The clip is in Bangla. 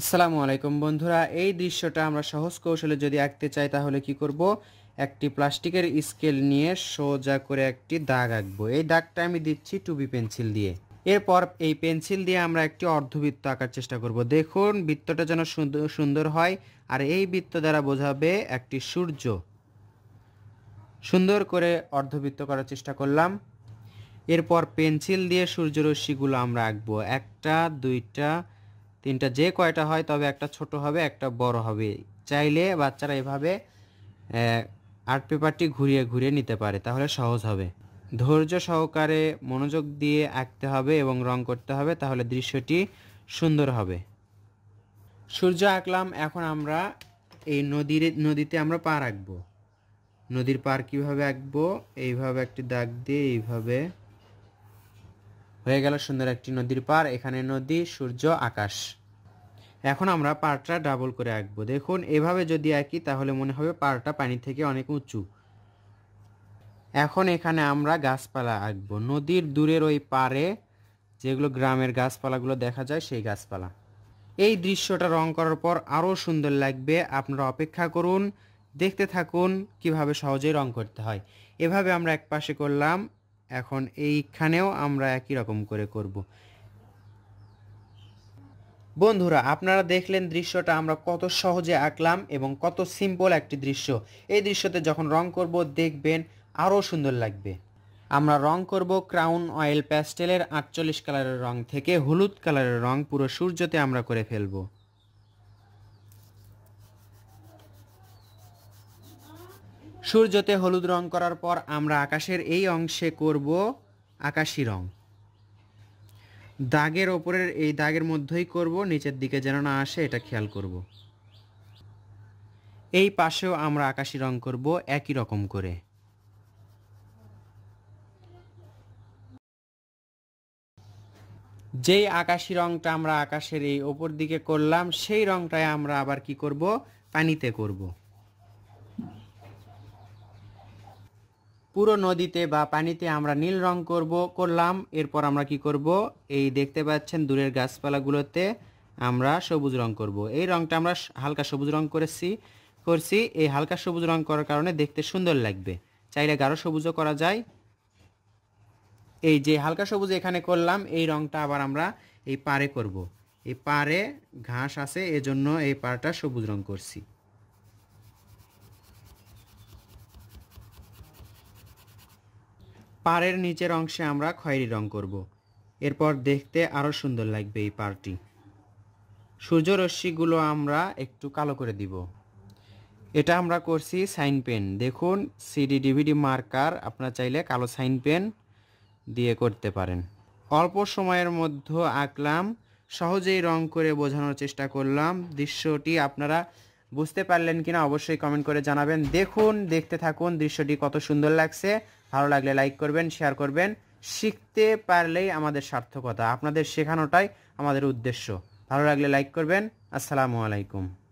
আসসালামু আলাইকুম বন্ধুরা এই দৃশ্যটা আমরা সহজ কৌশলে যদি আঁকতে চাই তাহলে কি করব একটি প্লাস্টিকের স্কেল নিয়ে সোজা করে একটি দাগ আঁকবো এই দাগটা আমি দিচ্ছি টুবি পেন্সিল দিয়ে এরপর এই পেন্সিল দিয়ে আমরা একটি অর্ধবৃত্ত আঁকার চেষ্টা করব দেখুন বৃত্তটা যেন সুন্দর হয় আর এই বৃত্ত দ্বারা বোঝাবে একটি সূর্য সুন্দর করে অর্ধবৃত্ত করার চেষ্টা করলাম এরপর পেন্সিল দিয়ে সূর্যরশ্মিগুলো আমরা আঁকবো একটা দুইটা তিনটা যে কয়টা হয় তবে একটা ছোট হবে একটা বড় হবে চাইলে বাচ্চারা এভাবে আর্ট পেপারটি ঘুরিয়ে ঘুরিয়ে নিতে পারে তাহলে সহজ হবে ধৈর্য সহকারে মনোযোগ দিয়ে আঁকতে হবে এবং রং করতে হবে তাহলে দৃশ্যটি সুন্দর হবে সূর্য আঁকলাম এখন আমরা এই নদীর নদীতে আমরা পা আঁকবো নদীর পার কীভাবে আঁকবো এইভাবে একটি দাগ দিয়ে এইভাবে হয়ে গেল সুন্দর একটি নদীর পার এখানে নদী সূর্য আকাশ এখন আমরা পাড়টা ডাবল করে আঁকবো দেখুন এভাবে যদি আঁকি তাহলে মনে হবে পাড়টা পানি থেকে অনেক উঁচু এখন এখানে আমরা গাছপালা আঁকবো নদীর দূরের ওই পাড়ে যেগুলো গ্রামের গাছপালাগুলো দেখা যায় সেই গাছপালা এই দৃশ্যটা রং করার পর আরও সুন্দর লাগবে আপনারা অপেক্ষা করুন দেখতে থাকুন কিভাবে সহজেই রং করতে হয় এভাবে আমরা এক পাশে করলাম এখন এইখানেও আমরা একই রকম করে করব। বন্ধুরা আপনারা দেখলেন দৃশ্যটা আমরা কত সহজে আঁকলাম এবং কত সিম্পল একটি দৃশ্য এই দৃশ্যতে যখন রং করব দেখবেন আরও সুন্দর লাগবে আমরা রং করব ক্রাউন অয়েল প্যাস্টেলের আটচল্লিশ কালারের রং থেকে হলুদ কালারের রং পুরো সূর্যতে আমরা করে ফেলবো সূর্যতে হলুদ রং করার পর আমরা আকাশের এই অংশে করব আকাশি রঙ দাগের ওপরের এই দাগের মধ্যেই করব নিচের দিকে যেন না আসে এটা খেয়াল করব এই পাশেও আমরা আকাশি রং করব একই রকম করে যেই আকাশি রংটা আমরা আকাশের এই ওপর দিকে করলাম সেই রংটাই আমরা আবার কি করব পানিতে করব পুরো নদীতে বা পানিতে আমরা নীল রং করব করলাম এরপর আমরা কি করব এই দেখতে পাচ্ছেন দূরের গাছপালাগুলোতে আমরা সবুজ রং করব এই রংটা আমরা হালকা সবুজ রং করেছি করছি এই হালকা সবুজ রং করার কারণে দেখতে সুন্দর লাগবে চাইলে গাঢ় সবুজও করা যায় এই যে হালকা সবুজ এখানে করলাম এই রংটা আবার আমরা এই পারে করব এই পারে ঘাস আছে এজন্য এই পারটা সবুজ রং করছি পাড়ের নিচের অংশে আমরা খয়েরি রং করব। এরপর দেখতে আরও সুন্দর লাগবে এই পাড়টি সূর্যরশ্মিগুলো আমরা একটু কালো করে দিব এটা আমরা করছি সাইন পেন দেখুন সিডি ডিভিডি মার্কার আপনার চাইলে কালো সাইন পেন দিয়ে করতে পারেন অল্প সময়ের মধ্যে আঁকলাম সহজেই রং করে বোঝানোর চেষ্টা করলাম দৃশ্যটি আপনারা বুঝতে পারলেন কিনা অবশ্যই কমেন্ট করে জানাবেন দেখুন দেখতে থাকুন দৃশ্যটি কত সুন্দর লাগছে ভালো লাগলে লাইক করবেন শেয়ার করবেন শিখতে পারলেই আমাদের সার্থকতা আপনাদের শেখানোটাই আমাদের উদ্দেশ্য ভালো লাগলে লাইক করবেন আসসালামু আলাইকুম